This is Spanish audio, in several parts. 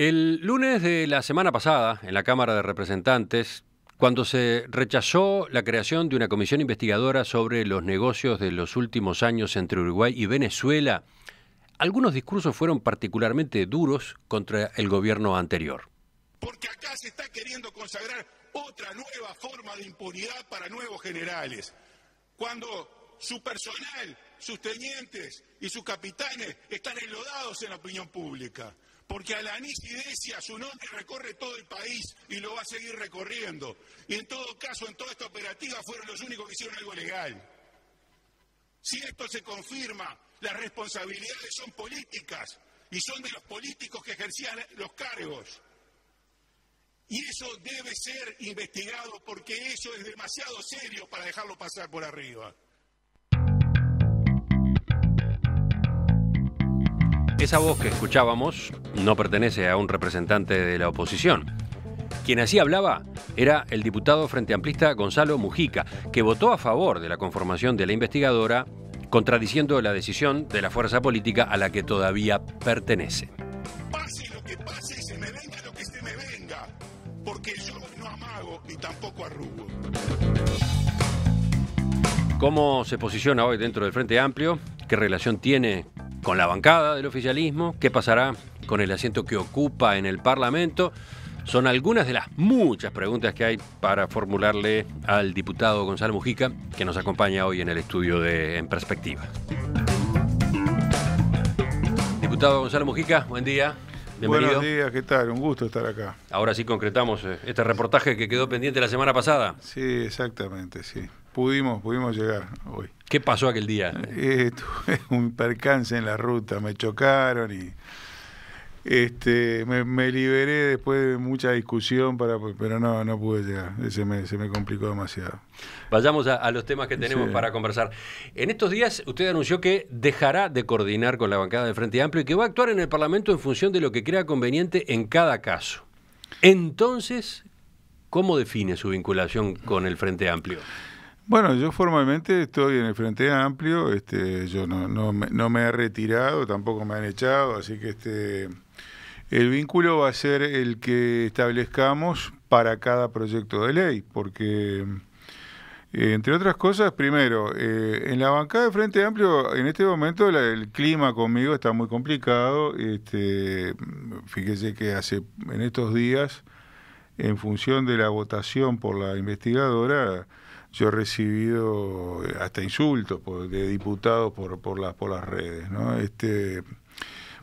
El lunes de la semana pasada, en la Cámara de Representantes, cuando se rechazó la creación de una comisión investigadora sobre los negocios de los últimos años entre Uruguay y Venezuela, algunos discursos fueron particularmente duros contra el gobierno anterior. Porque acá se está queriendo consagrar otra nueva forma de impunidad para nuevos generales. Cuando su personal, sus tenientes y sus capitanes están enlodados en la opinión pública porque Alanis Idesia, su nombre recorre todo el país y lo va a seguir recorriendo. Y en todo caso, en toda esta operativa fueron los únicos que hicieron algo legal. Si esto se confirma, las responsabilidades son políticas y son de los políticos que ejercían los cargos. Y eso debe ser investigado porque eso es demasiado serio para dejarlo pasar por arriba. Esa voz que escuchábamos no pertenece a un representante de la oposición. Quien así hablaba era el diputado frente amplista Gonzalo Mujica, que votó a favor de la conformación de la investigadora, contradiciendo la decisión de la fuerza política a la que todavía pertenece. Pase lo que pase y se me venga lo que se me venga, porque yo no amago ni tampoco arrugo. ¿Cómo se posiciona hoy dentro del Frente Amplio? ¿Qué relación tiene con la bancada del oficialismo, qué pasará con el asiento que ocupa en el Parlamento. Son algunas de las muchas preguntas que hay para formularle al diputado Gonzalo Mujica, que nos acompaña hoy en el estudio de En Perspectiva. Diputado Gonzalo Mujica, buen día. Buenos días, ¿qué tal? Un gusto estar acá. Ahora sí concretamos eh, este reportaje que quedó pendiente la semana pasada. Sí, exactamente, sí. Pudimos, pudimos llegar hoy. ¿Qué pasó aquel día? Eh, tuve un percance en la ruta, me chocaron y este me, liberé después de mucha discusión para pero no no pude llegar se me, complicó demasiado vayamos a, los temas que tenemos para conversar en estos días usted anunció que dejará de coordinar con la bancada del Frente Amplio y que va a actuar en el Parlamento en función de lo que crea conveniente en cada caso entonces cómo define su vinculación con el Frente Amplio bueno, yo formalmente estoy en el Frente Amplio, este, yo no, me, no me he retirado, tampoco me han echado, así que este, el vínculo va a ser el que establezcamos para cada proyecto de ley, porque eh, entre otras cosas, primero, eh, en la bancada del Frente Amplio, en este momento el clima conmigo está muy complicado. Este, fíjese que hace en estos días, en función de la votación por la investigadora, yo he recibido eh, hasta insultos de diputados por, por, las, por las redes. ¿no? Este,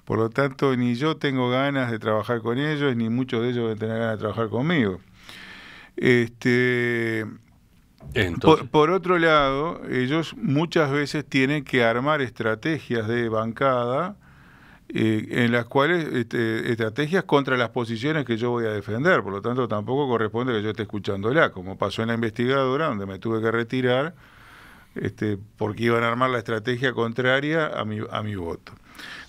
por lo tanto, ni yo tengo ganas de trabajar con ellos, ni muchos de ellos van a tener ganas de trabajar conmigo. Este, por, otro lado, ellos muchas veces tienen que armar estrategias de bancada eh, en las cuales este, estrategias contra las posiciones que yo voy a defender, por lo tanto tampoco corresponde que yo esté escuchándola, como pasó en la investigadora, donde me tuve que retirar este, porque iban a armar la estrategia contraria a mi, a mi voto.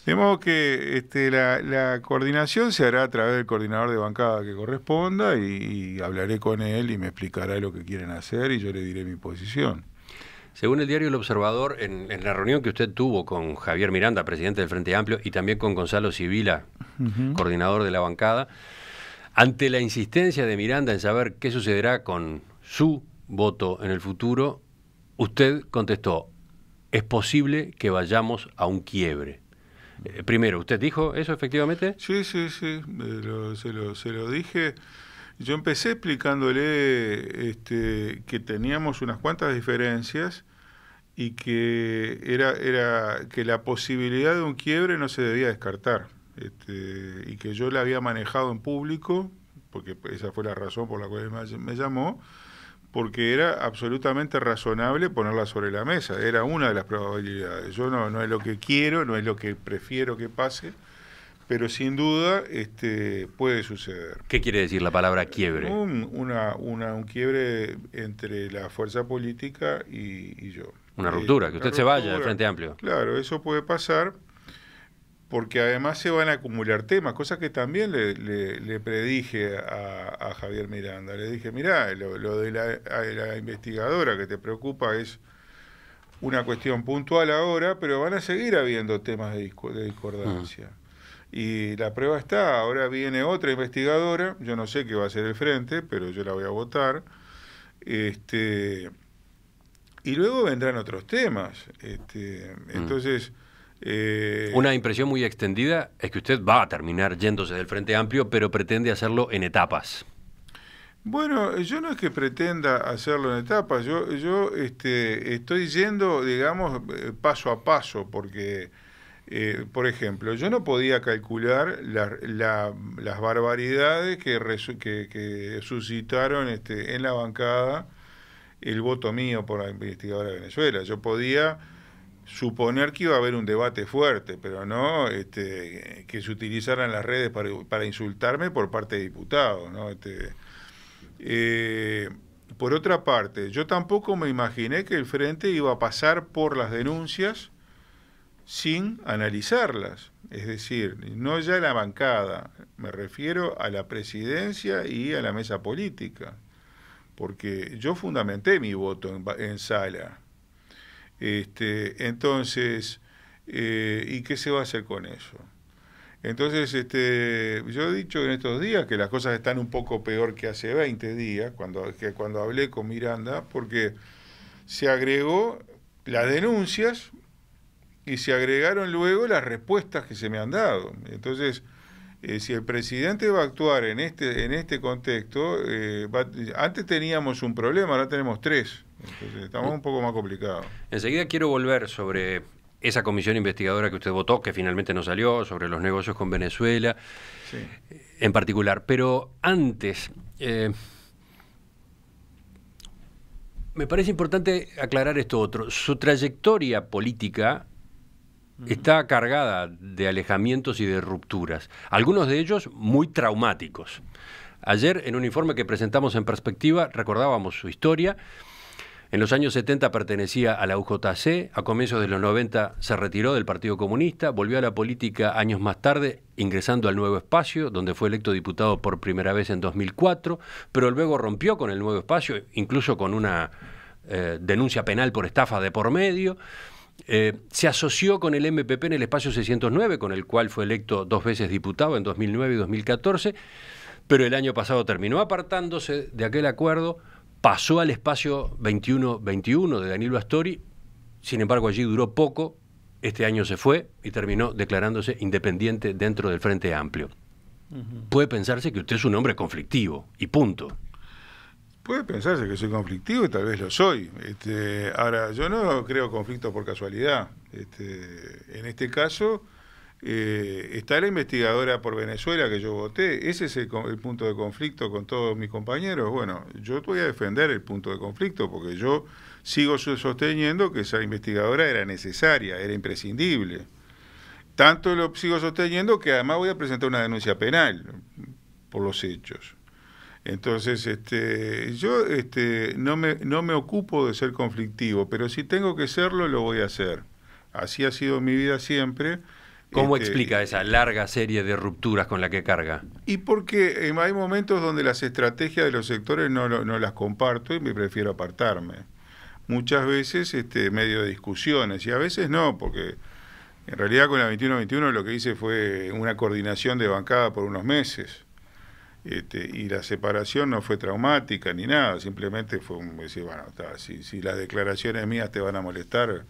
De modo que este, la, coordinación se hará a través del coordinador de bancada que corresponda y hablaré con él y me explicará lo que quieren hacer y yo le diré mi posición. Según el diario El Observador, en, la reunión que usted tuvo con Javier Miranda, presidente del Frente Amplio, y también con Gonzalo Sibila, coordinador de la bancada, ante la insistencia de Miranda en saber qué sucederá con su voto en el futuro, usted contestó, es posible que vayamos a un quiebre. Eh, primero, ¿usted dijo eso efectivamente? Sí, sí, sí, se, lo, dije. Yo empecé explicándole este, que teníamos unas cuantas diferencias y que era, era que la posibilidad de un quiebre no se debía descartar este, y que yo la había manejado en público, porque esa fue la razón por la cual me, llamó, porque era absolutamente razonable ponerla sobre la mesa, era una de las probabilidades. Yo no, no es lo que quiero, no es lo que prefiero que pase, pero sin duda este, puede suceder. ¿Qué quiere decir la palabra quiebre? Un, quiebre entre la fuerza política y yo. Una ruptura, que usted se vaya del Frente Amplio. Claro, eso puede pasar porque además se van a acumular temas, cosa que también le, predije a, Javier Miranda. Le dije, mirá, lo, de la, investigadora que te preocupa es una cuestión puntual ahora, pero van a seguir habiendo temas de, discordancia. Mm. Y la prueba está, ahora viene otra investigadora, yo no sé qué va a ser el frente, pero yo la voy a votar. Este, y luego vendrán otros temas. Este, mm. entonces... Eh, Una impresión muy extendida es que usted va a terminar yéndose del Frente Amplio, pero pretende hacerlo en etapas. Bueno, yo no es que pretenda hacerlo en etapas, yo, este, estoy yendo, digamos, eh, paso a paso, porque, eh, por ejemplo, yo no podía calcular la, las barbaridades que, que, que suscitaron este, en la bancada el voto mío por la investigadora de Venezuela. Yo podía suponer que iba a haber un debate fuerte, pero no este, que se utilizaran las redes para, insultarme por parte de diputados. ¿no? Este, eh, por otra parte, yo tampoco me imaginé que el Frente iba a pasar por las denuncias sin analizarlas. Es decir, no ya la bancada, me refiero a la presidencia y a la mesa política porque yo fundamenté mi voto en, sala. Este, entonces, eh, ¿y qué se va a hacer con eso? Entonces, este, yo he dicho en estos días que las cosas están un poco peor que hace 20 días, cuando, cuando hablé con Miranda, porque se agregó las denuncias y se agregaron luego las respuestas que se me han dado. Entonces, eh, si el presidente va a actuar en este, en este contexto, eh, antes teníamos un problema, ahora tenemos tres. Entonces estamos un poco más complicados. Enseguida quiero volver sobre esa comisión investigadora que usted votó, que finalmente no salió, sobre los negocios con Venezuela eh, en particular. Pero antes, me parece importante aclarar esto otro. Su trayectoria política está cargada de alejamientos y de rupturas, algunos de ellos muy traumáticos. Ayer, en un informe que presentamos en perspectiva, recordábamos su historia. En los años 70 pertenecía a la UJC, a comienzos de los 90 se retiró del Partido Comunista, volvió a la política años más tarde, ingresando al Nuevo Espacio, donde fue electo diputado por primera vez en 2004, pero luego rompió con el Nuevo Espacio, incluso con una eh, denuncia penal por estafa de por medio. Eh, se asoció con el MPP en el espacio 609, con el cual fue electo dos veces diputado en 2009 y 2014, pero el año pasado terminó apartándose de aquel acuerdo, pasó al espacio 21-21 de Danilo Astori, sin embargo allí duró poco, este año se fue y terminó declarándose independiente dentro del Frente Amplio. Puede pensarse que usted es un hombre conflictivo, y punto puede pensarse que soy conflictivo y tal vez lo soy. Este, ahora, yo no creo conflicto por casualidad. Este, en este caso, eh, está la investigadora por Venezuela que yo voté. Ese es el, punto de conflicto con todos mis compañeros. Bueno, yo voy a defender el punto de conflicto porque yo sigo sosteniendo que esa investigadora era necesaria, era imprescindible. Tanto lo sigo sosteniendo que además voy a presentar una denuncia penal por los hechos. Entonces, este, yo este, no, me, no me ocupo de ser conflictivo, pero si tengo que serlo, lo voy a hacer. Así ha sido mi vida siempre. ¿Cómo este, explica eh, esa larga serie de rupturas con la que carga? Y porque em, hay momentos donde las estrategias de los sectores no, no las comparto y me prefiero apartarme. Muchas veces este, medio de discusiones y a veces no, porque en realidad con la 21-21 lo que hice fue una coordinación de bancada por unos meses. Este, y la separación no fue traumática ni nada, simplemente fue un decir, bueno, si, las declaraciones mías te van a molestar,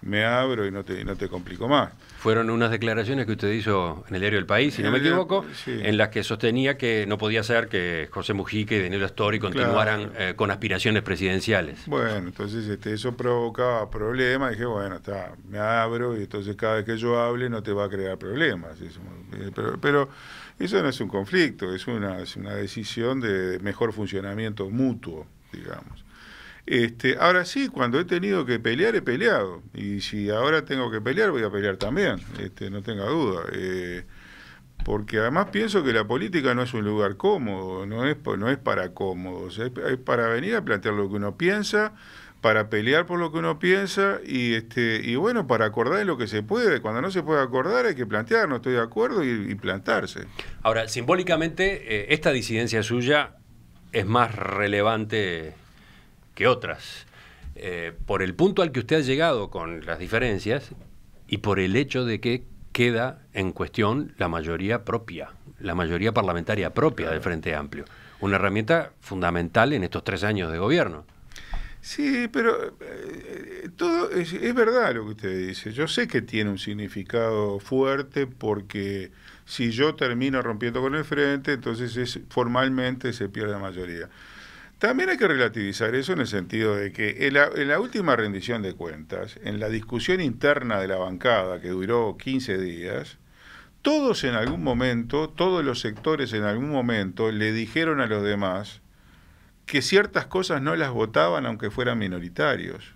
me abro y no te, no te complico más. Fueron unas declaraciones que usted hizo en el diario El País, si no me equivoco, en las que sostenía que no podía ser que José Mujica y Daniel Astori continuaran eh, con aspiraciones presidenciales. Bueno, entonces este, eso provocaba problemas. Dije, bueno, está, me abro y entonces cada vez que yo hable no te va a crear problemas. Eh, pero eso no es un conflicto, es una, una decisión de mejor funcionamiento mutuo, digamos. Este, ahora sí, cuando he tenido que pelear, he peleado. Y si ahora tengo que pelear, voy a pelear también, este, no tenga duda. Eh, porque además pienso que la política no es un lugar cómodo, no es, no es para cómodos, es para venir a plantear lo que uno piensa, para pelear por lo que uno piensa y este y bueno para acordar en lo que se puede cuando no se puede acordar hay que plantear no estoy de acuerdo y, plantarse ahora simbólicamente eh, esta disidencia suya es más relevante que otras eh, por el punto al que usted ha llegado con las diferencias y por el hecho de que queda en cuestión la mayoría propia la mayoría parlamentaria propia del Frente Amplio una herramienta fundamental en estos tres años de gobierno Sí, pero eh, eh, todo es, verdad lo que usted dice. Yo sé que tiene un significado fuerte porque si yo termino rompiendo con el frente, entonces es, formalmente se pierde la mayoría. También hay que relativizar eso en el sentido de que en la, en la última rendición de cuentas, en la discusión interna de la bancada que duró 15 días, todos en algún momento, todos los sectores en algún momento le dijeron a los demás, que ciertas cosas no las votaban aunque fueran minoritarios.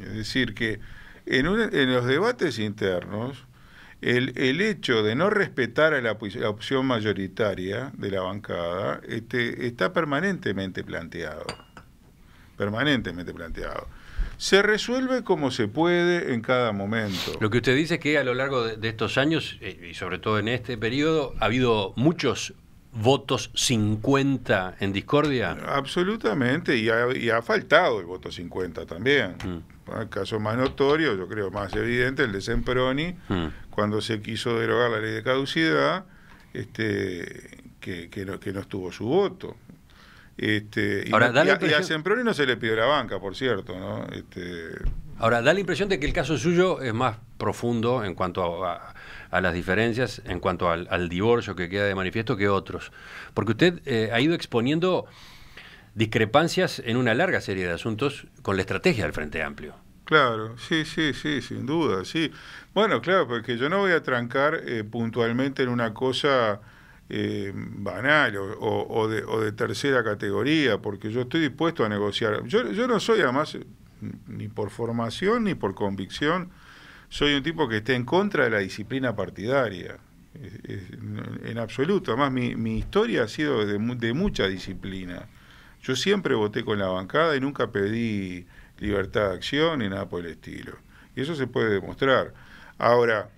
Es decir, que en, los debates internos, el, el, hecho de no respetar a la, opción mayoritaria de la bancada este, está permanentemente planteado. Permanentemente planteado se resuelve como se puede en cada momento. Lo que usted dice es que a lo largo de, estos años, eh, y sobre todo en este periodo, ha habido muchos votos 50 en discordia? Absolutamente, y ha, faltado el voto 50 también. Mm. El caso más notorio, yo creo más evidente, el de Semproni, mm. cuando se quiso derogar la ley de caducidad, este, que, no, estuvo su voto. Este, Ahora, y, y, a, Semproni no se le pidió la banca, por cierto. Este, Ahora, da la impresión de que el caso suyo es más profundo en cuanto a a las diferencias en cuanto al, divorcio que queda de manifiesto que otros. Porque usted eh, ha ido exponiendo discrepancias en una larga serie de asuntos con la estrategia del Frente Amplio. Claro, sí, sí, sí, sin duda, sí. Bueno, claro, porque yo no voy a trancar eh, puntualmente en una cosa eh, banal o, de, o, de, tercera categoría, porque yo estoy dispuesto a negociar. Yo, yo no soy además, ni por formación ni por convicción, soy un tipo que esté en contra de la disciplina partidaria. En absoluto. Además, mi, historia ha sido de, de, mucha disciplina. Yo siempre voté con la bancada y nunca pedí libertad de acción ni nada por el estilo. Y eso se puede demostrar. Ahora,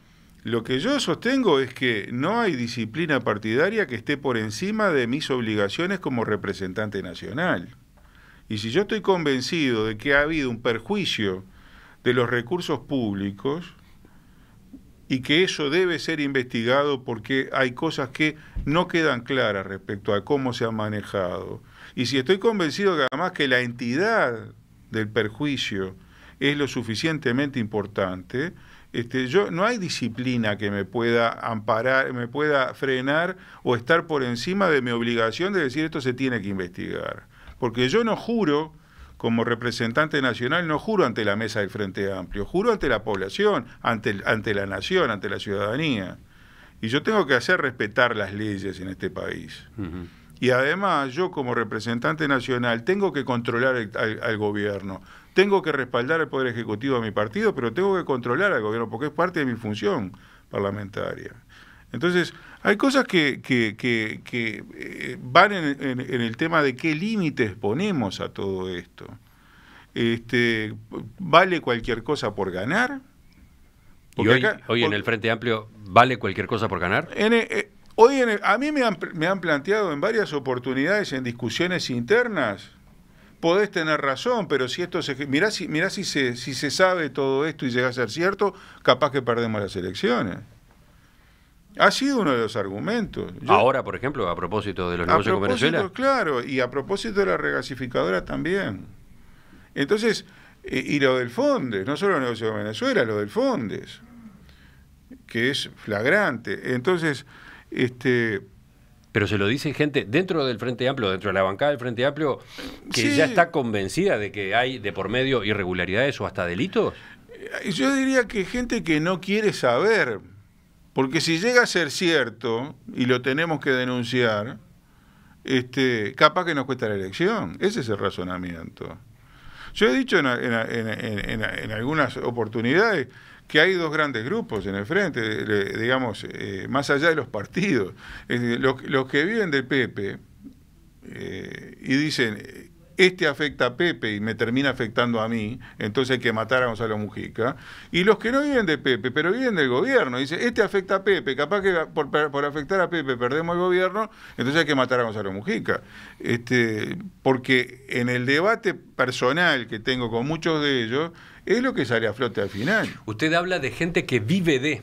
lo que yo sostengo es que no hay disciplina partidaria que esté por encima de mis obligaciones como representante nacional. Y si yo estoy convencido de que ha habido un perjuicio de los recursos públicos y que eso debe ser investigado porque hay cosas que no quedan claras respecto a cómo se ha manejado. Y si estoy convencido que además que la entidad del perjuicio es lo suficientemente importante, este, yo, no hay disciplina que me pueda amparar, me pueda frenar o estar por encima de mi obligación de decir esto se tiene que investigar. Porque yo no juro como representante nacional no juro ante la mesa del Frente Amplio, juro ante la población, ante, ante la nación, ante la ciudadanía. Y yo tengo que hacer respetar las leyes en este país. Y además yo como representante nacional tengo que controlar al, gobierno, tengo que respaldar el Poder Ejecutivo de mi partido, pero tengo que controlar al gobierno porque es parte de mi función parlamentaria. Entonces, hay cosas que, eh, van en, el tema de qué límites ponemos a todo esto. Este, ¿Vale cualquier cosa por ganar? hoy, en el Frente Amplio vale cualquier cosa por ganar? Eh, hoy a mí me han, planteado en varias oportunidades, en discusiones internas, podés tener razón, pero si esto se... Mirá si, mirá si, se, si se sabe todo esto y llega a ser cierto, capaz que perdemos las elecciones. Ha sido uno de los argumentos. Ahora, por ejemplo, a propósito de los negocios con Venezuela. Claro, y a propósito de la regasificadora también. Entonces, eh, y lo del Fondes, no solo los negocios con Venezuela, lo del Fondes, que es flagrante. Entonces, este... Pero se lo dice gente dentro del Frente Amplio, dentro de la bancada del Frente Amplio, que ya está convencida de que hay de por medio irregularidades o hasta delitos. Yo diría que gente que no quiere saber porque si llega a ser cierto, y lo tenemos que denunciar, este, capaz que nos cuesta la elección. Ese es el razonamiento. Yo he dicho en, algunas oportunidades que hay dos grandes grupos en el frente, digamos, eh, más allá de los partidos. los, los, que viven de Pepe eh, y dicen, este afecta a Pepe y me termina afectando a mí, entonces hay que matar a Gonzalo Mujica. Y los que no viven de Pepe, pero viven del gobierno, dice, este afecta a Pepe, capaz que por, afectar a Pepe perdemos el gobierno, entonces hay que matar a Gonzalo Mujica. Este, porque en el debate personal que tengo con muchos de ellos, es lo que sale a flote al final. Usted habla de gente que vive de...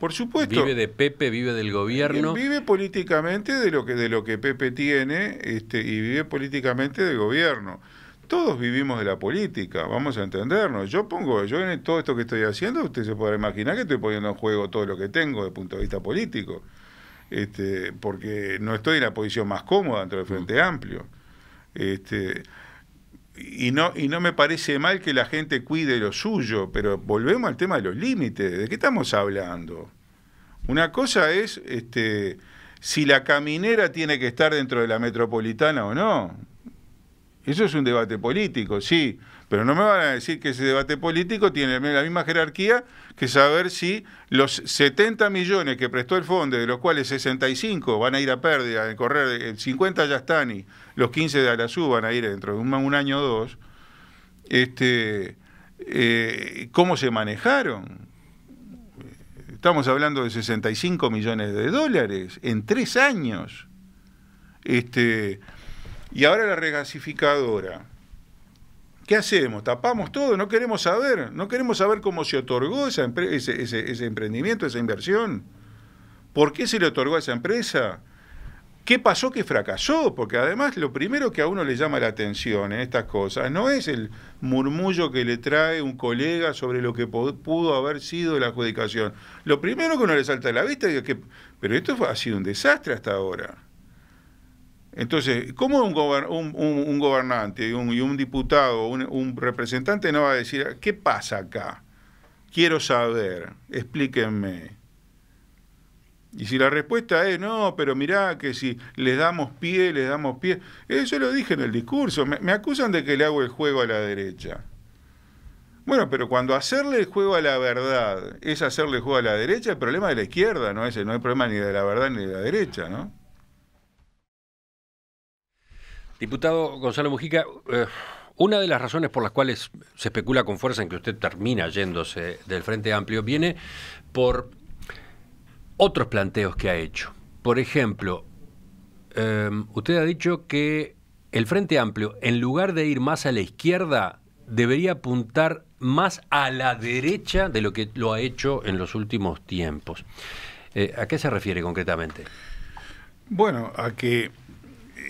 Por supuesto. Vive de Pepe, vive del gobierno. Eh, vive políticamente de lo que, de lo que Pepe tiene este, y vive políticamente del gobierno. Todos vivimos de la política, vamos a entendernos. Yo pongo, yo en todo esto que estoy haciendo, usted se podrá imaginar que estoy poniendo en juego todo lo que tengo desde el punto de vista político. Este, porque no estoy en la posición más cómoda dentro del mm. Frente Amplio. Este, y no, y no me parece mal que la gente cuide lo suyo, pero volvemos al tema de los límites. ¿De qué estamos hablando? Una cosa es este, si la caminera tiene que estar dentro de la metropolitana o no. Eso es un debate político, sí, pero no me van a decir que ese debate político tiene la misma jerarquía que saber si los 70 millones que prestó el fondo, de los cuales 65 van a ir a pérdida, de correr 50 ya están y los 15 de Alasú van a ir dentro de un, año o dos, este, eh, ¿cómo se manejaron? Estamos hablando de 65 millones de dólares en tres años. Este, y ahora la regasificadora. ¿Qué hacemos? ¿Tapamos todo? No queremos saber. No queremos saber cómo se otorgó esa ese, ese, emprendimiento, esa inversión. ¿Por qué se le otorgó a esa empresa? ¿Qué pasó que fracasó? Porque además lo primero que a uno le llama la atención en estas cosas no es el murmullo que le trae un colega sobre lo que pudo haber sido la adjudicación. Lo primero que uno le salta a la vista es que, pero esto ha sido un desastre hasta ahora. Entonces, ¿cómo un, gobernante y un, diputado, un, representante no va a decir, ¿qué pasa acá? Quiero saber, explíquenme. Y si la respuesta es, no, pero mirá que si les damos pie, les damos pie. Eso lo dije en el discurso, me, acusan de que le hago el juego a la derecha. Bueno, pero cuando hacerle el juego a la verdad es hacerle el juego a la derecha, el problema de la izquierda, ¿no? Ese no hay problema ni de la verdad ni de la derecha, ¿no? Diputado Gonzalo Mujica, eh, una de las razones por las cuales se especula con fuerza en que usted termina yéndose del Frente Amplio viene por otros planteos que ha hecho. Por ejemplo, eh, usted ha dicho que el Frente Amplio, en lugar de ir más a la izquierda, debería apuntar más a la derecha de lo que lo ha hecho en los últimos tiempos. Eh, ¿A qué se refiere concretamente? Bueno, a que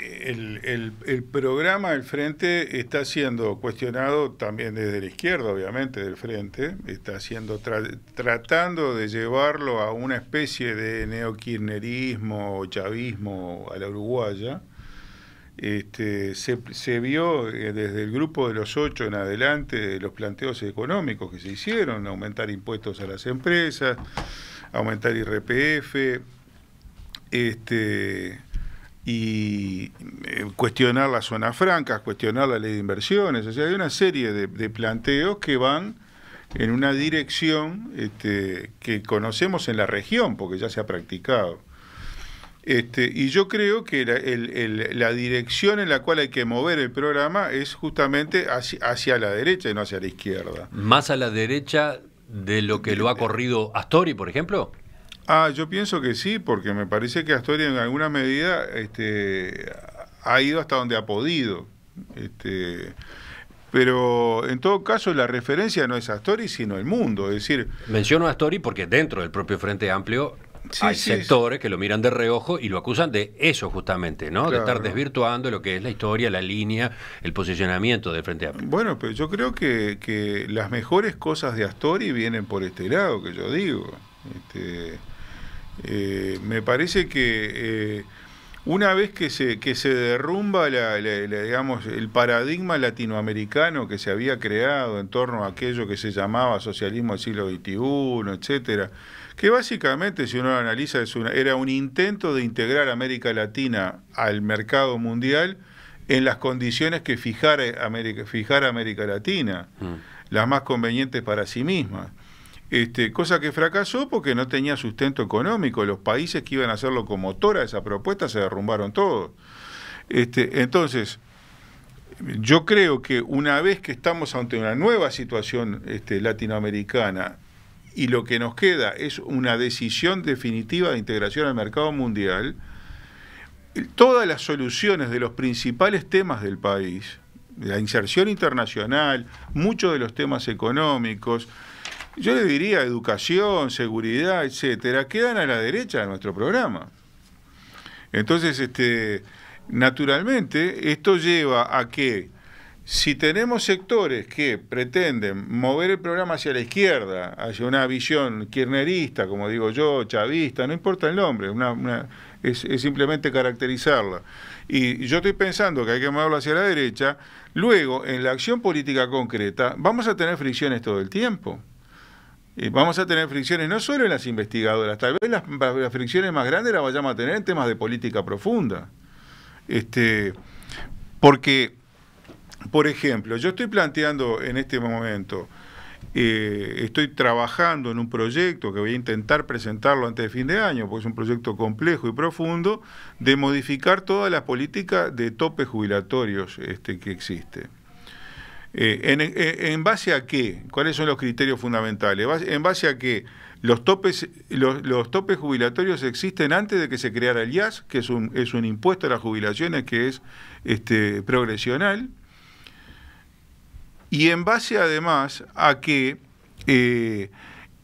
el, programa del Frente está siendo cuestionado también desde la izquierda, obviamente, del Frente. Está siendo tratando de llevarlo a una especie de neokirnerismo o chavismo a la uruguaya. Este, se, se, vio eh, desde el grupo de los ocho en adelante los planteos económicos que se hicieron, aumentar impuestos a las empresas, aumentar IRPF, este, y eh, cuestionar las zonas francas, cuestionar la ley de inversiones. O sea, hay una serie de, planteos que van en una dirección este, que conocemos en la región, porque ya se ha practicado. Este, y yo creo que la, dirección en la cual hay que mover el programa es justamente hacia, la derecha y no hacia la izquierda. ¿Más a la derecha de lo que lo ha corrido Astori, por ejemplo? Ah, yo pienso que sí, porque me parece que Astoria en alguna medida este, ha ido hasta donde ha podido. Este, pero en todo caso la referencia no es Astori, sino el mundo. Es decir, menciono a Astori porque dentro del propio Frente Amplio hay sectores que lo miran de reojo y lo acusan de eso justamente, ¿no? De estar desvirtuando lo que es la historia, la línea, el posicionamiento del Frente Amplio. Bueno, pero yo creo que, que las mejores cosas de Astori vienen por este lado, que yo digo. Este, eh, me parece que eh, una vez que se, que se derrumba digamos, el paradigma latinoamericano que se había creado en torno a aquello que se llamaba socialismo del siglo XXI, etcétera, que básicamente, si uno lo analiza, es una, era un intento de integrar América Latina al mercado mundial en las condiciones que fijara América, América Latina, mm. las más convenientes para sí misma. Este, cosa que fracasó porque no tenía sustento económico. Los países que iban a hacerlo como de esa propuesta se derrumbaron todos. Este, entonces, yo creo que una vez que estamos ante una nueva situación este, latinoamericana y lo que nos queda es una decisión definitiva de integración al mercado mundial, todas las soluciones de los principales temas del país, la inserción internacional, muchos de los temas económicos, yo le diría educación, seguridad, etcétera, quedan a la derecha de nuestro programa. Entonces, este, naturalmente, esto lleva a que si tenemos sectores que pretenden mover el programa hacia la izquierda, hacia una visión kirnerista, como digo yo, chavista, no importa el nombre, una, es, es, simplemente caracterizarla. Y yo estoy pensando que hay que moverlo hacia la derecha, luego en la acción política concreta vamos a tener fricciones todo el tiempo vamos a tener fricciones no solo en las investigadoras, tal vez las, fricciones más grandes las vayamos a tener en temas de política profunda. Este, porque, por ejemplo, yo estoy planteando en este momento, eh, estoy trabajando en un proyecto que voy a intentar presentarlo antes de fin de año, porque es un proyecto complejo y profundo, de modificar toda la política de topes jubilatorios este, que existe. Eh, en, base a qué? ¿Cuáles son los criterios fundamentales? ¿En base a que Los topes, los, topes jubilatorios existen antes de que se creara el IAS, que es un, es un impuesto a las jubilaciones que es este, progresional. Y en base además a que eh,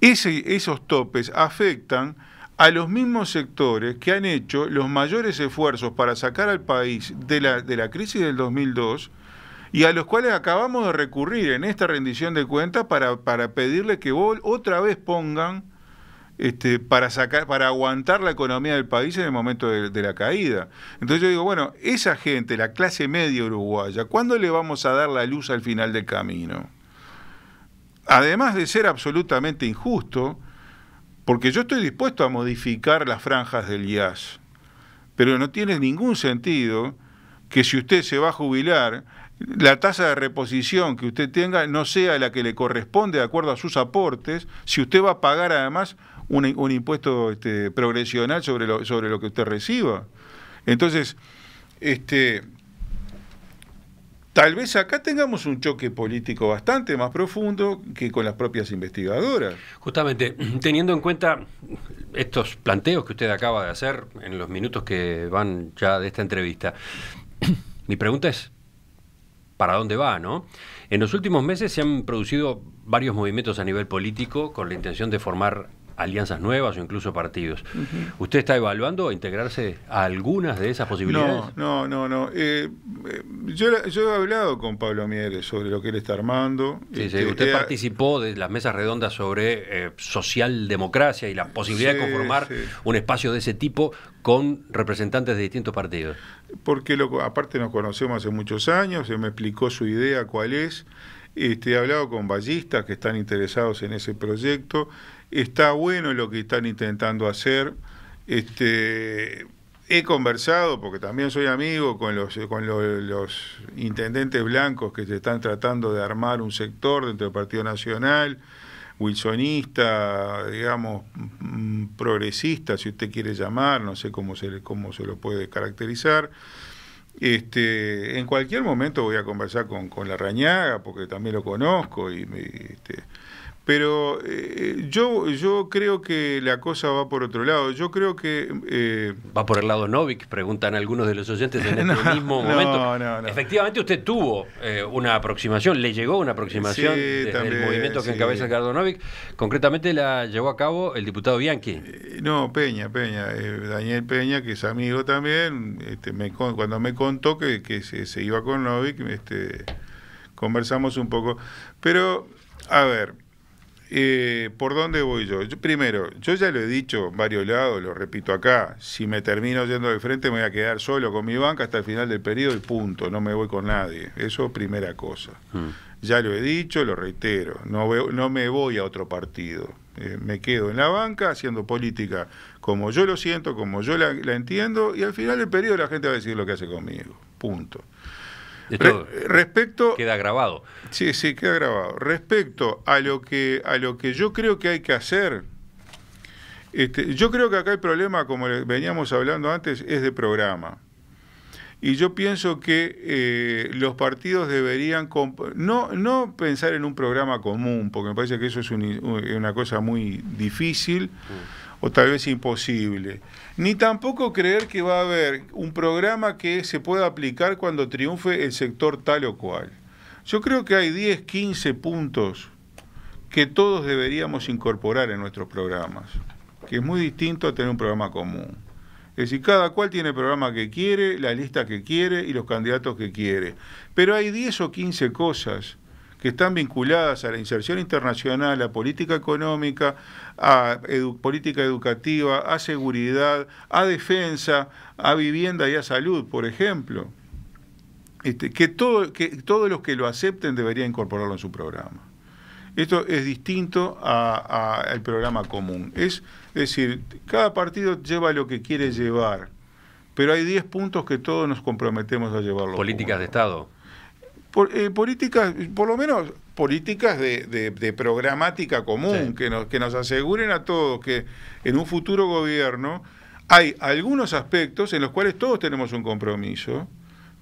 esos topes afectan a los mismos sectores que han hecho los mayores esfuerzos para sacar al país de la, de la crisis del 2002 y a los cuales acabamos de recurrir en esta rendición de cuentas para, pedirle que otra vez pongan este, para sacar, para aguantar la economía del país en el momento de, de, la caída. Entonces yo digo, bueno, esa gente, la clase media uruguaya, ¿cuándo le vamos a dar la luz al final del camino? Además de ser absolutamente injusto, porque yo estoy dispuesto a modificar las franjas del IAS, pero no tiene ningún sentido que si usted se va a jubilar la tasa de reposición que usted tenga no sea la que le corresponde de acuerdo a sus aportes, si usted va a pagar además un, impuesto este, progresional sobre lo, sobre lo que usted reciba. Entonces, este, tal vez acá tengamos un choque político bastante más profundo que con las propias investigadoras. Justamente, teniendo en cuenta estos planteos que usted acaba de hacer en los minutos que van ya de esta entrevista, mi pregunta es, para dónde va, ¿no? En los últimos meses se han producido varios movimientos a nivel político con la intención de formar alianzas nuevas o incluso partidos. ¿Usted está evaluando integrarse a algunas de esas posibilidades? No, no, no. Eh, yo, he hablado con Pablo Mieres sobre lo que él está armando. Este, usted eh, participó de las mesas redondas sobre eh, socialdemocracia y la posibilidad de conformar un espacio de ese tipo con representantes de distintos partidos. Porque aparte nos conocemos hace muchos años, se me explicó su idea cuál es. Este, he hablado con ballistas que están interesados en ese proyecto está bueno lo que están intentando hacer. Este, he conversado, porque también soy amigo, con los, con los, intendentes blancos que se están tratando de armar un sector dentro del Partido Nacional, wilsonista, digamos, mm, progresista, si usted quiere llamar, no sé cómo se, cómo se lo puede caracterizar. Este, en cualquier momento voy a conversar con, la Rañaga, porque también lo conozco y me, este, pero eh, yo, yo creo que la cosa va por otro lado. Yo creo que... Eh, va por el lado Novik, preguntan algunos de los oyentes en este mismo momento. Efectivamente usted tuvo eh, una aproximación, le llegó una aproximación del movimiento que encabeza encabeza cardo Novik. Concretamente la llevó a cabo el diputado Bianchi. no, Peña, Peña. Daniel Peña, que es amigo también, este, cuando me contó que, se, iba con Novik, este, conversamos un poco. Pero, a ver... Eh, ¿por dónde voy yo? Primero, yo ya lo he dicho varios lados, lo repito acá, si me termino yendo de frente me voy a quedar solo con mi banca hasta el final del periodo y punto, no me voy con nadie. Eso primera cosa. Mm. Ya lo he dicho, lo reitero, no, veo, no me voy a otro partido. Eh, me quedo en la banca haciendo política como yo lo siento, como yo la, la entiendo, y al final del periodo la gente va a decir lo que hace conmigo. Punto respecto, queda grabado. Sí, sí, queda grabado. Respecto a lo que, a lo que yo creo que hay que hacer, este, yo creo que acá el problema, como veníamos hablando antes, es de programa. Y yo pienso que eh, los partidos deberían no, no pensar en un programa común, porque me parece que eso es una cosa muy difícil. Mm o tal vez imposible. Ni tampoco creer que va a haber un programa que se pueda aplicar cuando triunfe el sector tal o cual. Yo creo que hay 10, 15 puntos que todos deberíamos incorporar en nuestros programas, que es muy distinto a tener un programa común. Es decir, cada cual tiene el programa que quiere, la lista que quiere y los candidatos que quiere. Pero hay 10 o 15 cosas que están vinculadas a la inserción internacional, a política económica, a política educativa, a seguridad, a defensa, a vivienda y a salud, por ejemplo. Este, que, todo, que todos los que lo acepten deberían incorporarlo en su programa. Esto es distinto al programa común. Es, decir, cada partido lleva lo que quiere llevar, pero hay 10 puntos que todos nos comprometemos a llevarlo. Políticas de Estado por, eh, políticas, por lo menos políticas de, programática común, que, nos, que nos aseguren a todos que en un futuro gobierno hay algunos aspectos en los cuales todos tenemos un compromiso,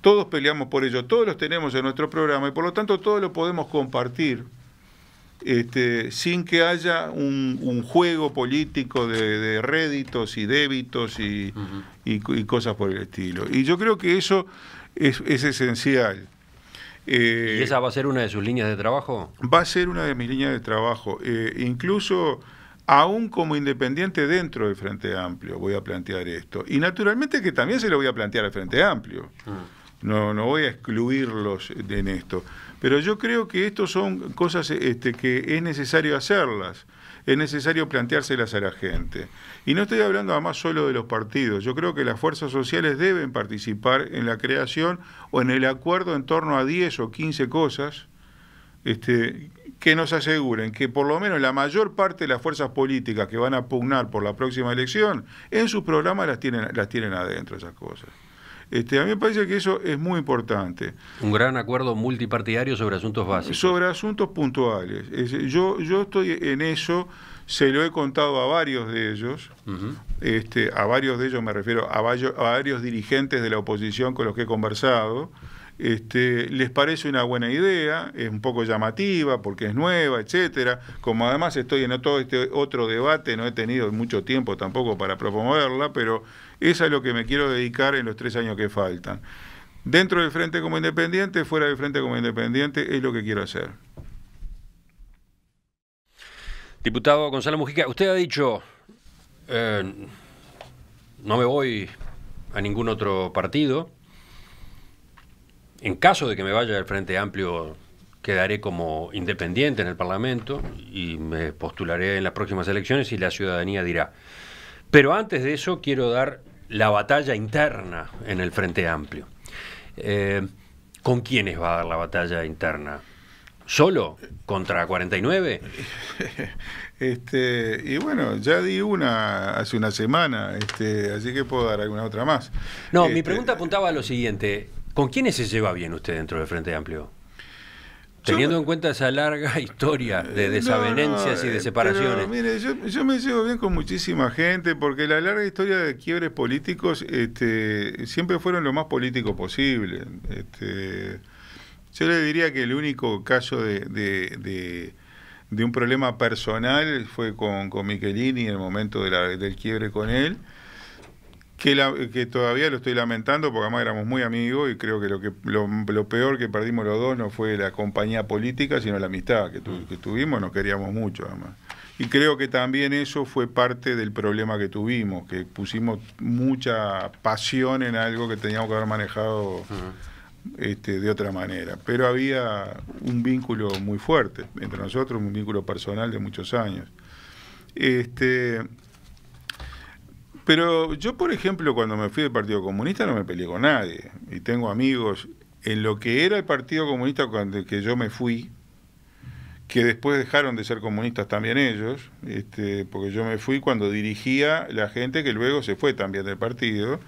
todos peleamos por ello, todos los tenemos en nuestro programa y por lo tanto todos lo podemos compartir. Este, sin que haya un, juego político de, réditos y débitos y, cosas por el estilo. Y yo creo que eso es esencial. Eh, ¿Y esa va a ser una de sus líneas de trabajo? Va a ser una de mis líneas de trabajo. Eh, incluso, aún como independiente dentro del Frente Amplio, voy a plantear esto. Y naturalmente que también se lo voy a plantear al Frente Amplio. Mm. No, no voy a excluirlos en esto. Pero yo creo que estas son cosas este, que es necesario hacerlas es necesario planteárselas a la gente. Y no estoy hablando además solo de los partidos, yo creo que las fuerzas sociales deben participar en la creación o en el acuerdo en torno a 10 o 15 cosas este, que nos aseguren que por lo menos la mayor parte de las fuerzas políticas que van a pugnar por la próxima elección, en sus programas las tienen, las tienen adentro esas cosas. Este, a mí me parece que eso es muy importante. Un gran acuerdo multipartidario sobre asuntos básicos. Sobre asuntos puntuales. yo, yo estoy en eso, se lo he contado a varios de ellos, este, a varios de ellos me refiero a, varios, dirigentes de la oposición con los que he conversado. Este, les parece una buena idea, es un poco llamativa porque es nueva, etcétera. Como además estoy en todo este otro debate, no he tenido mucho tiempo tampoco para promoverla, pero es a lo que me quiero dedicar en los tres años que faltan. Dentro del frente como independiente, fuera del frente como independiente, es lo que quiero hacer. Diputado Gonzalo Mujica, usted ha dicho, eh, no me voy a ningún otro partido. En caso de que me vaya al Frente Amplio, quedaré como independiente en el Parlamento y me postularé en las próximas elecciones y la ciudadanía dirá. Pero antes de eso quiero dar la batalla interna en el Frente Amplio. Eh, ¿Con quiénes va a dar la batalla interna? ¿Solo? ¿Contra 49? Este, y bueno, ya di una hace una semana, este, así que puedo dar alguna otra más. No, mi este, pregunta apuntaba a lo siguiente. ¿Con quiénes se lleva bien usted dentro del Frente Amplio? Teniendo en cuenta esa larga historia de eh, desavenencias y eh, de separaciones. mire, yo, me llevo bien con muchísima gente porque la larga historia de quiebres políticos este, siempre fueron lo más político posible. Este, yo le diría que el único caso de, un problema personal fue con, Michelini en el momento del quiebre con él que, todavía lo estoy lamentando porque además éramos muy amigos y creo que lo que lo, peor que perdimos los dos no fue la compañía política sino la amistad que, tuvimos nos queríamos mucho además y creo que también eso fue parte del problema que tuvimos que pusimos mucha pasión en algo que teníamos que haber manejado este, de otra manera pero había un vínculo muy fuerte entre nosotros un vínculo personal de muchos años este pero yo, por ejemplo, cuando me fui del Partido Comunista no me peleé con nadie. Y tengo amigos en lo que era el Partido Comunista cuando que yo me fui, que después dejaron de ser comunistas también ellos, este, porque yo me fui cuando dirigía la gente que luego se fue también del partido,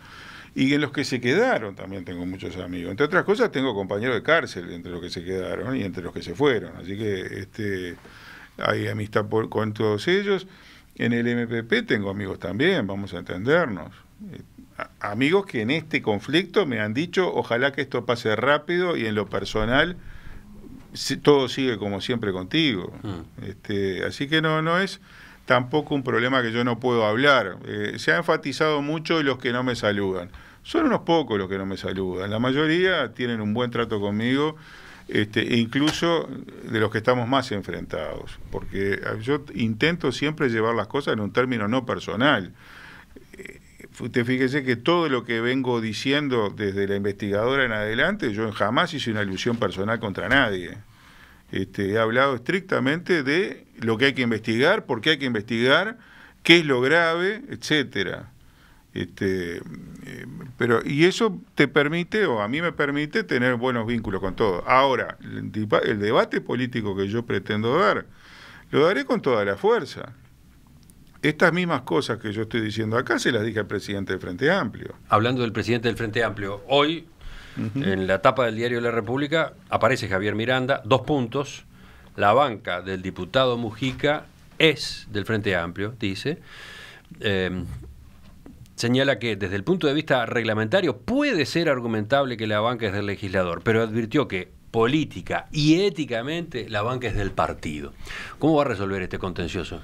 y en los que se quedaron también tengo muchos amigos. Entre otras cosas tengo compañeros de cárcel entre los que se quedaron y entre los que se fueron, así que este, hay amistad con todos ellos. En el MPP tengo amigos también, vamos a entendernos. Eh, amigos que en este conflicto me han dicho, ojalá que esto pase rápido y en lo personal todo sigue como siempre contigo. Mm. Este, así que no, no es tampoco un problema que yo no puedo hablar. Eh, se ha enfatizado mucho los que no me saludan. Son unos pocos los que no me saludan. La mayoría tienen un buen trato conmigo este, e incluso de los que estamos más enfrentados, porque yo intento siempre llevar las cosas en un término no personal. Usted eh, fíjese que todo lo que vengo diciendo desde la investigadora en adelante, yo jamás hice una alusión personal contra nadie. Este, he hablado estrictamente de lo que hay que investigar, por qué hay que investigar, qué es lo grave, etcétera. Este, eh, pero, y eso te permite, o a mí me permite, tener buenos vínculos con todo. Ahora, el, debate político que yo pretendo dar, lo daré con toda la fuerza. Estas mismas cosas que yo estoy diciendo acá se las dije al presidente del Frente Amplio. Hablando del presidente del Frente Amplio, hoy, en la tapa del diario La República, aparece Javier Miranda, dos puntos. La banca del diputado Mujica es del Frente Amplio, dice. Eh, señala que desde el punto de vista reglamentario puede ser argumentable que la banca es del legislador, pero advirtió que política y éticamente la banca es del partido. ¿Cómo va a resolver este contencioso?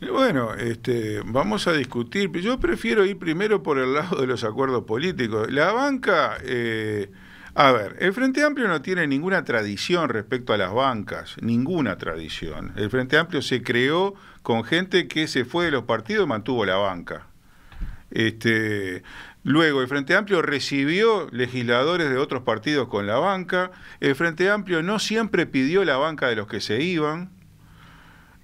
Eh, bueno, este, vamos a discutir. Yo prefiero ir primero por el lado de los acuerdos políticos. La banca, eh, a ver, el Frente Amplio no tiene ninguna tradición respecto a las bancas, ninguna tradición. El Frente Amplio se creó con gente que se fue de los partidos y mantuvo la banca. Este, luego, el Frente Amplio recibió legisladores de otros partidos con la banca. El Frente Amplio no siempre pidió la banca de los que se iban.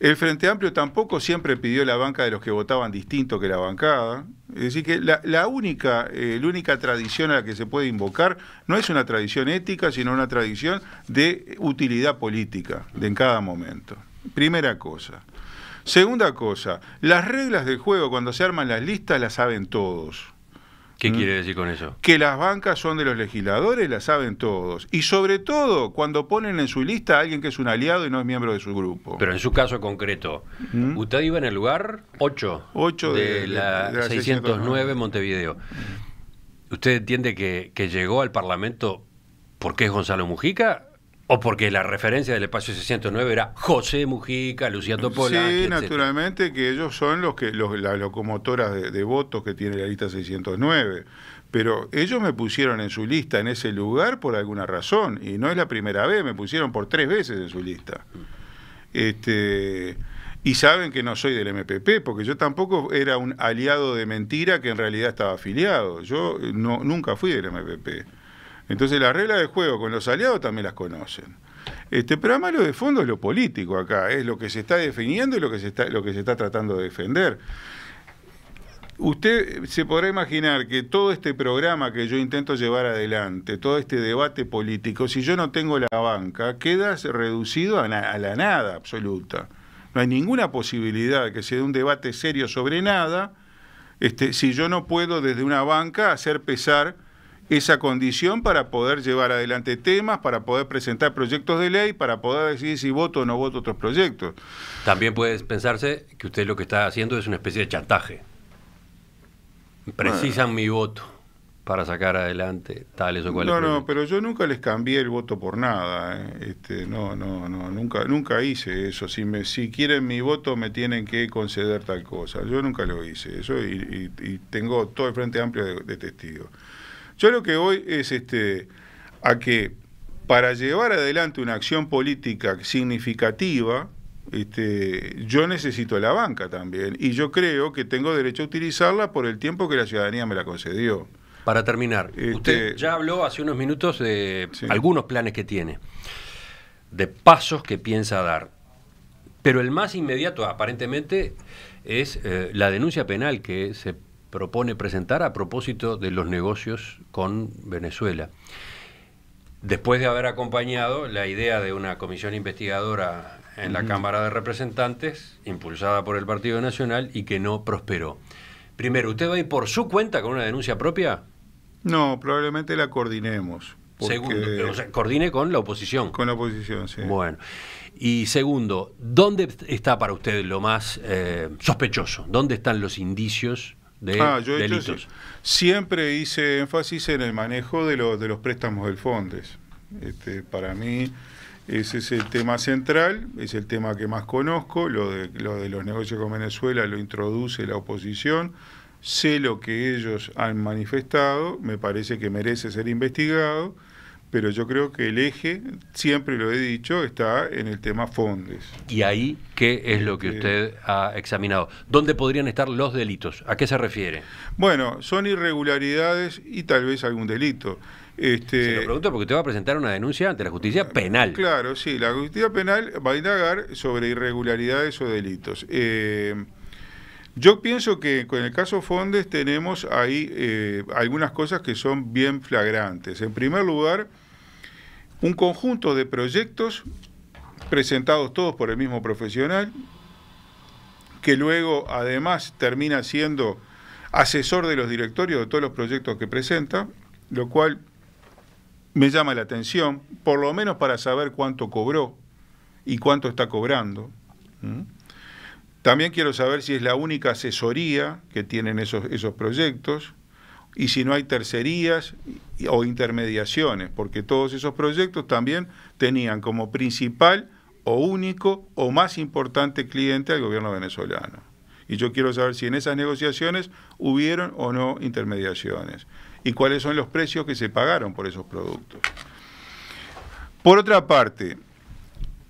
El Frente Amplio tampoco siempre pidió la banca de los que votaban distinto que la bancada. Es decir, que la, única, eh, la única tradición a la que se puede invocar no es una tradición ética, sino una tradición de utilidad política de en cada momento. Primera cosa. Segunda cosa, las reglas del juego cuando se arman las listas las saben todos. ¿Qué ¿Mm? quiere decir con eso? Que las bancas son de los legisladores, las saben todos. Y sobre todo cuando ponen en su lista a alguien que es un aliado y no es miembro de su grupo. Pero en su caso concreto, ¿Mm? usted iba en el lugar 8, de, la, 609, Montevideo. ¿Usted entiende que, que llegó al Parlamento porque es Gonzalo Mujica o porque la referencia del espacio 609 era José Mujica, Luciano Polo. Sí, naturalmente que ellos son los que los, las locomotoras de, de, votos que tiene la lista 609. Pero ellos me pusieron en su lista en ese lugar por alguna razón y no es la primera vez, me pusieron por tres veces en su lista. Este y saben que no soy del MPP, porque yo tampoco era un aliado de mentira que en realidad estaba afiliado. Yo eh, no, nunca fui del MPP. Entonces las reglas de juego con los aliados también las conocen. Este, pero además lo de fondo es lo político acá, es lo que se está definiendo y lo que se está, lo que se está tratando de defender. Usted se podrá imaginar que todo este programa que yo intento llevar adelante, todo este debate político, si yo no tengo la banca, queda reducido a, la nada absoluta. No hay ninguna posibilidad de que se dé un debate serio sobre nada este, si yo no puedo desde una banca hacer pesar esa condición para poder llevar adelante temas, para poder presentar proyectos de ley, para poder decidir si voto o no voto otros proyectos. También puede pensarse que usted lo que está haciendo es una especie de chantaje. Precisan mi voto para sacar adelante tales o cuales. No, no, pero yo nunca les cambié el voto por nada. Eh. Este, no, no, no, nunca, nunca hice eso. Si, me, si quieren mi voto me tienen que conceder tal cosa. Yo nunca lo hice eso y, tengo todo el Frente Amplio de, de testigos. Yo lo que voy es este, a que para llevar adelante una acción política significativa, este, yo necesito la banca también y yo creo que tengo derecho a utilizarla por el tiempo que la ciudadanía me la concedió. Para terminar, este, usted ya habló hace unos minutos de algunos planes que tiene, de pasos que piensa dar, pero el más inmediato aparentemente es eh, la denuncia penal que se propone presentar a propósito de los negocios con Venezuela. Después de haber acompañado la idea de una comisión investigadora en la Cámara de Representantes, impulsada por el Partido Nacional y que no prosperó. Primero, ¿usted va a ir por su cuenta con una denuncia propia? No, probablemente la coordinemos. Segundo, coordine con la oposición. Con la oposición, sí. Bueno. Y segundo, ¿dónde está para usted lo más eh, sospechoso? ¿Dónde están los indicios de ah, yo delitos. siempre hice énfasis en el manejo de, los préstamos del Fondes. Este, para mí ese es el tema central, es el tema que más conozco, lo de, lo de los negocios con Venezuela lo introduce la oposición, sé lo que ellos han manifestado, me parece que merece ser investigado pero yo creo que el eje, siempre lo he dicho, está en el tema Fondes. ¿Y ahí qué es lo que eh, usted ha examinado? ¿Dónde podrían estar los delitos? ¿A qué se refiere? Bueno, son irregularidades y tal vez algún delito. Este, se lo pregunto porque usted va a presentar una denuncia ante la justicia eh, penal. Claro, sí, la justicia penal va a indagar sobre irregularidades o delitos. Eh, yo pienso que con el caso Fondes tenemos ahí eh, algunas cosas que son bien flagrantes. En primer lugar, un conjunto de proyectos presentados todos por el mismo profesional, que luego además termina siendo asesor de los directorios de todos los proyectos que presenta, lo cual me llama la atención, por lo menos para saber cuánto cobró y cuánto está cobrando. También quiero saber si es la única asesoría que tienen esos, esos proyectos y si no hay tercerías o intermediaciones, porque todos esos proyectos también tenían como principal o único o más importante cliente al gobierno venezolano. Y yo quiero saber si en esas negociaciones hubieron o no intermediaciones y cuáles son los precios que se pagaron por esos productos. Por otra parte,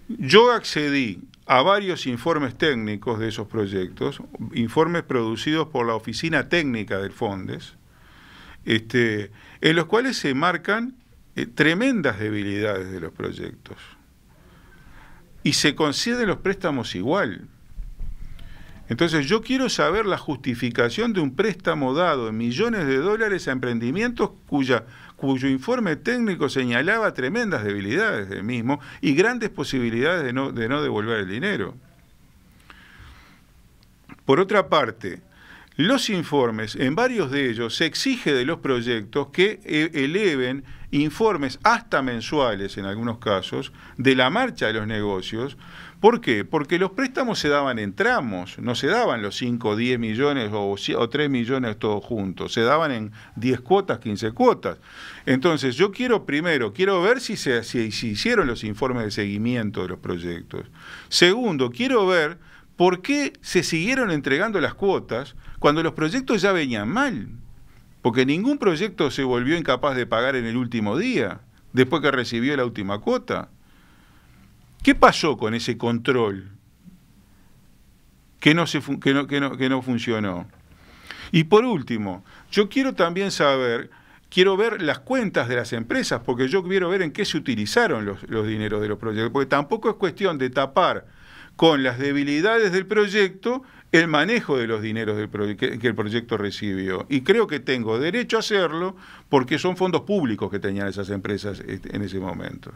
yo accedí a varios informes técnicos de esos proyectos, informes producidos por la oficina técnica del FONDES, este, en los cuales se marcan eh, tremendas debilidades de los proyectos. Y se conceden los préstamos igual. Entonces yo quiero saber la justificación de un préstamo dado en millones de dólares a emprendimientos cuya cuyo informe técnico señalaba tremendas debilidades del mismo y grandes posibilidades de no, de no devolver el dinero. Por otra parte, los informes, en varios de ellos, se exige de los proyectos que e, eleven informes hasta mensuales, en algunos casos, de la marcha de los negocios, ¿Por qué? Porque los préstamos se daban en tramos, no se daban los 5, 10 millones o, 3 millones todos juntos, se daban en 10 cuotas, 15 cuotas. Entonces, yo quiero primero, quiero ver si se hicieron los informes de seguimiento de los proyectos. Segundo, quiero ver por qué se siguieron entregando las cuotas cuando los proyectos ya venían mal. Porque ningún proyecto se volvió incapaz de pagar en el último día, después que recibió la última cuota. ¿Qué pasó con ese control que no, que no, funcionó? Y por último, yo quiero también saber quiero ver las cuentas de las empresas, porque yo quiero ver en qué se utilizaron los, dineros de los proyectos, porque tampoco es cuestión de tapar con las debilidades del proyecto el manejo de los dineros que, el proyecto recibió. Y creo que tengo derecho a hacerlo porque son fondos públicos que tenían esas empresas este, en ese momento.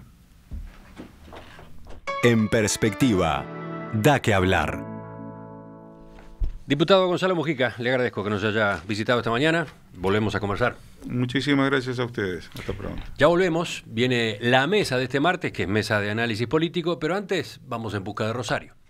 En perspectiva, da que hablar. Diputado Gonzalo Mujica, le agradezco que nos haya visitado esta mañana. Volvemos a conversar. Muchísimas gracias a ustedes. Hasta pronto. Ya volvemos. Viene la mesa de este martes, que es mesa de análisis político, pero antes vamos en busca de Rosario.